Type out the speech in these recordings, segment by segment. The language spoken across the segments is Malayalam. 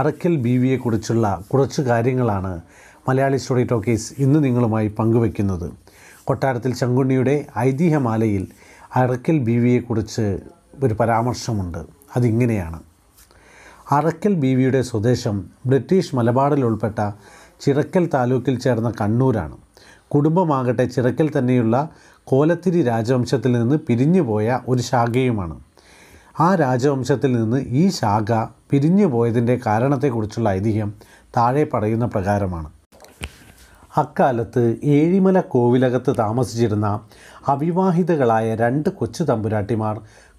അറക്കൽ ബീവിയെക്കുറിച്ചുള്ള കുറച്ച് കാര്യങ്ങളാണ് മലയാളി സ്റ്റോറി ടോക്കീസ് ഇന്ന് നിങ്ങളുമായി പങ്കുവയ്ക്കുന്നത് കൊട്ടാരത്തിൽ ചങ്കുണ്ണിയുടെ ഐതിഹ്യമാലയിൽ അറക്കൽ ബീവിയെക്കുറിച്ച് ഒരു പരാമർശമുണ്ട് അതിങ്ങനെയാണ് അറക്കൽ ബീവിയുടെ സ്വദേശം ബ്രിട്ടീഷ് മലബാറിൽ ഉൾപ്പെട്ട ചിറക്കൽ താലൂക്കിൽ ചേർന്ന കണ്ണൂരാണ് കുടുംബമാകട്ടെ ചിറക്കൽ തന്നെയുള്ള കോലത്തിരി രാജവംശത്തിൽ നിന്ന് പിരിഞ്ഞുപോയ ഒരു ശാഖയുമാണ് ആ രാജവംശത്തിൽ നിന്ന് ഈ ശാഖ പിരിഞ്ഞു പോയതിൻ്റെ കാരണത്തെക്കുറിച്ചുള്ള ഐതിഹ്യം താഴെ പറയുന്ന പ്രകാരമാണ് അക്കാലത്ത് ഏഴിമല കോവിലകത്ത് താമസിച്ചിരുന്ന അവിവാഹിതകളായ രണ്ട് കൊച്ചു തമ്പുരാട്ടിമാർ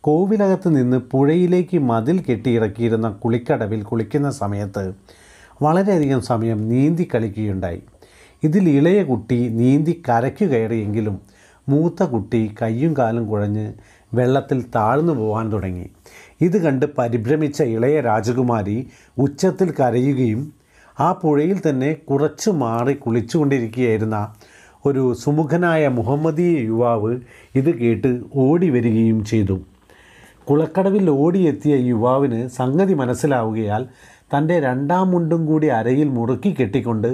കോവിലകത്ത് നിന്ന് പുഴയിലേക്ക് മതിൽ കെട്ടിയിറക്കിയിരുന്ന കുളിക്കടവിൽ കുളിക്കുന്ന സമയത്ത് വളരെയധികം സമയം നീന്തി കളിക്കുകയുണ്ടായി ഇതിൽ ഇളയ കുട്ടി നീന്തി കരയ്ക്കു കയറിയെങ്കിലും മൂത്ത കുട്ടി കയ്യും കാലും കുഴഞ്ഞ് വെള്ളത്തിൽ താഴ്ന്നു പോകാൻ തുടങ്ങി ഇത് കണ്ട് പരിഭ്രമിച്ച ഇളയ രാജകുമാരി ഉച്ചത്തിൽ കരയുകയും ആ പുഴയിൽ തന്നെ കുറച്ചു മാറി കുളിച്ചുകൊണ്ടിരിക്കുകയായിരുന്ന ഒരു സുമുഖനായ മുഹമ്മദീയ യുവാവ് ഇത് കേട്ട് ഓടി വരികയും ചെയ്തു കുളക്കടവിൽ ഓടിയെത്തിയ യുവാവിന് സംഗതി മനസ്സിലാവുകയാൽ തൻ്റെ രണ്ടാം മുണ്ടും കൂടി അരയിൽ മുറുക്കി കെട്ടിക്കൊണ്ട്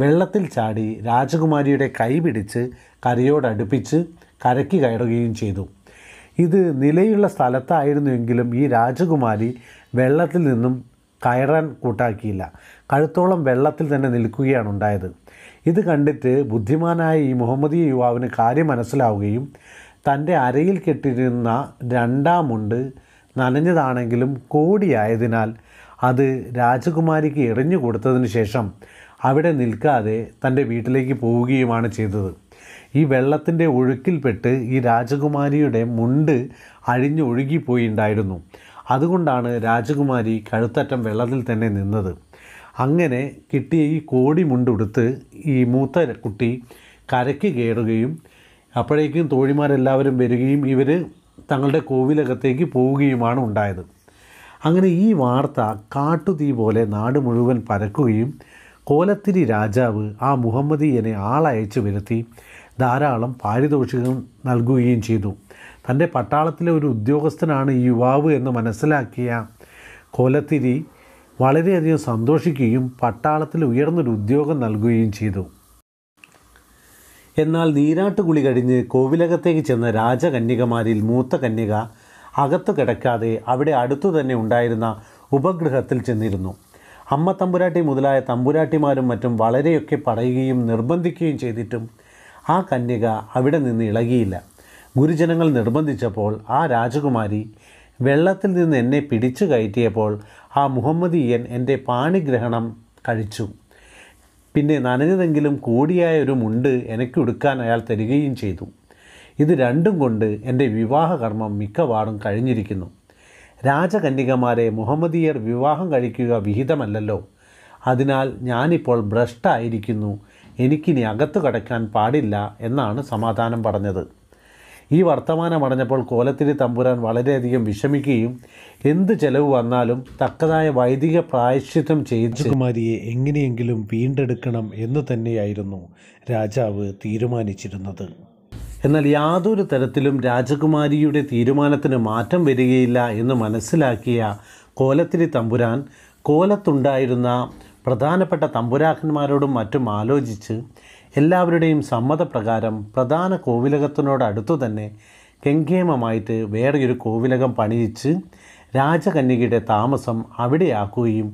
വെള്ളത്തിൽ ചാടി രാജകുമാരിയുടെ കൈ പിടിച്ച് കരയോടടുപ്പിച്ച് കരയ്ക്ക് കയറുകയും ചെയ്തു ഇത് നിലയുള്ള സ്ഥലത്തായിരുന്നുവെങ്കിലും ഈ രാജകുമാരി വെള്ളത്തിൽ നിന്നും കയറാൻ കൂട്ടാക്കിയില്ല കഴുത്തോളം വെള്ളത്തിൽ തന്നെ നിൽക്കുകയാണ് ഉണ്ടായത് ഇത് കണ്ടിട്ട് ബുദ്ധിമാനായ ഈ മുഹമ്മദീയ യുവാവിന് കാര്യം മനസ്സിലാവുകയും തൻ്റെ അരയിൽ കെട്ടിരുന്ന രണ്ടാമുണ്ട് നനഞ്ഞതാണെങ്കിലും കോടിയായതിനാൽ അത് രാജകുമാരിക്ക് എറിഞ്ഞു കൊടുത്തതിന് ശേഷം അവിടെ നിൽക്കാതെ തൻ്റെ വീട്ടിലേക്ക് പോവുകയുമാണ് ചെയ്തത് ഈ വെള്ളത്തിൻ്റെ ഒഴുക്കിൽപ്പെട്ട് ഈ രാജകുമാരിയുടെ മുണ്ട് അഴിഞ്ഞ് ഒഴുകിപ്പോയിണ്ടായിരുന്നു അതുകൊണ്ടാണ് രാജകുമാരി കഴുത്തറ്റം വെള്ളത്തിൽ തന്നെ നിന്നത് അങ്ങനെ കിട്ടിയ ഈ കോടി മുണ്ടുടുത്ത് ഈ മൂത്ത കുട്ടി കരയ്ക്ക് കയറുകയും അപ്പോഴേക്കും തോഴിമാരെല്ലാവരും വരികയും ഇവർ തങ്ങളുടെ കോവിലകത്തേക്ക് പോവുകയുമാണ് ഉണ്ടായത് അങ്ങനെ ഈ വാർത്ത കാട്ടുതീ പോലെ നാട് മുഴുവൻ പരക്കുകയും കോലത്തിരി രാജാവ് ആ മുഹമ്മദീയനെ ആളയച്ചു വരുത്തി ധാരാളം പാരിതോഷികം നൽകുകയും ചെയ്തു തൻ്റെ പട്ടാളത്തിലെ ഒരു ഉദ്യോഗസ്ഥനാണ് ഈ യുവാവ് എന്ന് മനസ്സിലാക്കിയ കോലത്തിരി വളരെയധികം സന്തോഷിക്കുകയും പട്ടാളത്തിൽ ഉയർന്നൊരു ഉദ്യോഗം നൽകുകയും ചെയ്തു എന്നാൽ നീരാട്ടുകുളി കഴിഞ്ഞ് കോവിലകത്തേക്ക് ചെന്ന രാജകന്യകമാരിൽ മൂത്ത കന്യക അകത്തു കിടക്കാതെ അവിടെ അടുത്തു തന്നെ ഉണ്ടായിരുന്ന ഉപഗ്രഹത്തിൽ ചെന്നിരുന്നു അമ്മ തമ്പുരാട്ടി മുതലായ തമ്പുരാട്ടിമാരും മറ്റും വളരെയൊക്കെ പടയുകയും നിർബന്ധിക്കുകയും ചെയ്തിട്ടും ആ കന്യക അവിടെ നിന്ന് ഇളകിയില്ല ഗുരുജനങ്ങൾ നിർബന്ധിച്ചപ്പോൾ ആ രാജകുമാരി വെള്ളത്തിൽ നിന്ന് എന്നെ പിടിച്ചു കയറ്റിയപ്പോൾ ആ മുഹമ്മദീയൻ എൻ്റെ പാണിഗ്രഹണം കഴിച്ചു പിന്നെ നനഞ്ഞതെങ്കിലും കൂടിയായ ഒരു മുണ്ട് എനിക്ക് ഉടുക്കാൻ അയാൾ തരികയും ചെയ്തു ഇത് രണ്ടും കൊണ്ട് എൻ്റെ വിവാഹകർമ്മം മിക്കവാറും കഴിഞ്ഞിരിക്കുന്നു രാജകന്യകമാരെ മുഹമ്മദീയർ വിവാഹം കഴിക്കുക വിഹിതമല്ലല്ലോ അതിനാൽ ഞാനിപ്പോൾ ഭ്രഷ്ടായിരിക്കുന്നു എനിക്കിനി അകത്തു കടക്കാൻ പാടില്ല എന്നാണ് സമാധാനം പറഞ്ഞത് ഈ വർത്തമാനം അറിഞ്ഞപ്പോൾ കോലത്തിരി തമ്പുരാൻ വളരെയധികം വിഷമിക്കുകയും എന്ത് ചെലവ് വന്നാലും തക്കതായ വൈദിക പ്രായശ്ചിത്വം ചെയ്ത് കുമാരിയെ എങ്ങനെയെങ്കിലും വീണ്ടെടുക്കണം എന്ന് തന്നെയായിരുന്നു രാജാവ് തീരുമാനിച്ചിരുന്നത് എന്നാൽ യാതൊരു തരത്തിലും രാജകുമാരിയുടെ തീരുമാനത്തിന് മാറ്റം വരികയില്ല എന്ന് മനസ്സിലാക്കിയ കോലത്തിരി തമ്പുരാൻ കോലത്തുണ്ടായിരുന്ന പ്രധാനപ്പെട്ട തമ്പുരാക്കന്മാരോടും മറ്റും ആലോചിച്ച് എല്ലാവരുടെയും സമ്മതപ്രകാരം പ്രധാന കോവിലകത്തിനോടടുത്തു തന്നെ കെങ്കേമമായിട്ട് വേറെയൊരു കോവിലകം പണിയിച്ച് രാജകന്യകയുടെ താമസം അവിടെയാക്കുകയും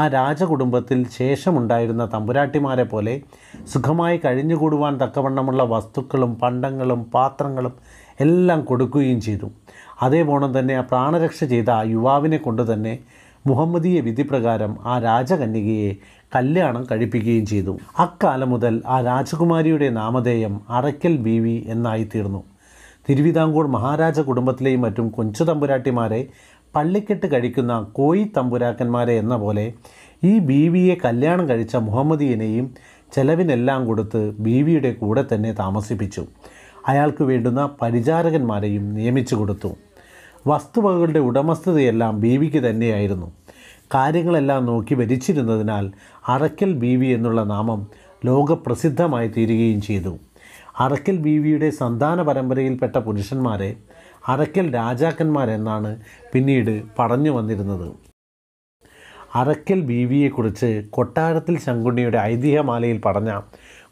ആ രാജകുടുംബത്തിൽ ശേഷമുണ്ടായിരുന്ന തമ്പുരാട്ടിമാരെ പോലെ സുഖമായി കഴിഞ്ഞുകൂടുവാൻ തക്കവണ്ണമുള്ള വസ്തുക്കളും പണ്ടങ്ങളും പാത്രങ്ങളും എല്ലാം കൊടുക്കുകയും ചെയ്തു അതേ പോണം തന്നെ ആ പ്രാണരക്ഷ ചെയ്ത ആ യുവാവിനെ കൊണ്ട് തന്നെ മുഹമ്മദീയ വിധിപ്രകാരം ആ രാജകന്യകയെ കല്യാണം കഴിപ്പിക്കുകയും ചെയ്തു അക്കാലം മുതൽ ആ രാജകുമാരിയുടെ നാമധേയം അറയ്ക്കൽ ബീവി എന്നായിത്തീർന്നു തിരുവിതാംകൂർ മഹാരാജ കുടുംബത്തിലെയും മറ്റും കൊഞ്ചു തമ്പുരാട്ടിമാരെ പള്ളിക്കെട്ട് കഴിക്കുന്ന കോയി തമ്പുരാക്കന്മാരെ എന്ന പോലെ ഈ ബീവിയെ കല്യാണം കഴിച്ച മുഹമ്മദീനെയും ചെലവിനെല്ലാം കൊടുത്ത് ബീവിയുടെ കൂടെ തന്നെ താമസിപ്പിച്ചു അയാൾക്ക് വേണ്ടുന്ന പരിചാരകന്മാരെയും നിയമിച്ചു കൊടുത്തു വസ്തുവകകളുടെ ഉടമസ്ഥതയെല്ലാം ബീവിക്ക് തന്നെയായിരുന്നു കാര്യങ്ങളെല്ലാം നോക്കി ഭരിച്ചിരുന്നതിനാൽ അറക്കൽ ബീവി എന്നുള്ള നാമം ലോകപ്രസിദ്ധമായി തീരുകയും ചെയ്തു അറക്കൽ ബീവിയുടെ സന്താന പരമ്പരയിൽപ്പെട്ട പുരുഷന്മാരെ അറക്കൽ രാജാക്കന്മാരെന്നാണ് പിന്നീട് പറഞ്ഞു വന്നിരുന്നത് അറക്കൽ ബീവിയെക്കുറിച്ച് കൊട്ടാരത്തിൽ ശങ്കുണ്ണിയുടെ ഐതിഹ്യമാലയിൽ പറഞ്ഞ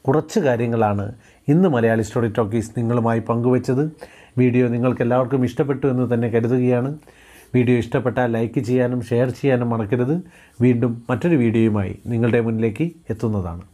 കുറച്ച് കാര്യങ്ങളാണ് ഇന്ന് മലയാളി സ്റ്റോറി ടോക്കീസ് നിങ്ങളുമായി പങ്കുവച്ചത് വീഡിയോ നിങ്ങൾക്ക് എല്ലാവർക്കും ഇഷ്ടപ്പെട്ടു എന്ന് തന്നെ കരുതുകയാണ് വീഡിയോ ഇഷ്ടപ്പെട്ടാൽ ലൈക്ക് ചെയ്യാനും ഷെയർ ചെയ്യാനും മറക്കരുത് വീണ്ടും മറ്റൊരു വീഡിയോയുമായി നിങ്ങളുടെ മുന്നിലേക്ക് എത്തുന്നതാണ്